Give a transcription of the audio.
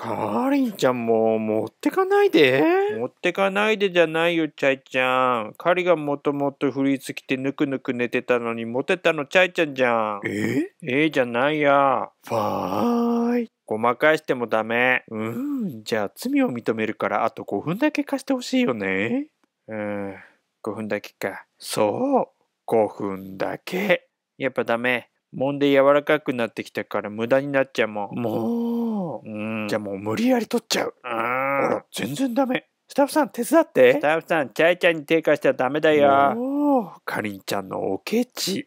かーりんちゃんも持ってかないで。持ってかないでじゃないよ、チャイちゃん。狩りがもともとフリースてぬくぬく寝てたのにモテたのチャイちゃんじゃん。ええー、じゃないや。ファーイ。ごまかしてもダメ。うん、じゃあ罪を認めるからあと5分だけ貸してほしいよね。うん、5分だけか。そう、5分だけ。やっぱダメ。揉んで柔らかくなってきたから無駄になっちゃうもん。もう。じゃあもう無理やり取っちゃう。あら、全然ダメ。スタッフさん手伝って。スタッフさん、チャイちゃんに手貸しちゃダメだよ。おかりんちゃんのおケチ。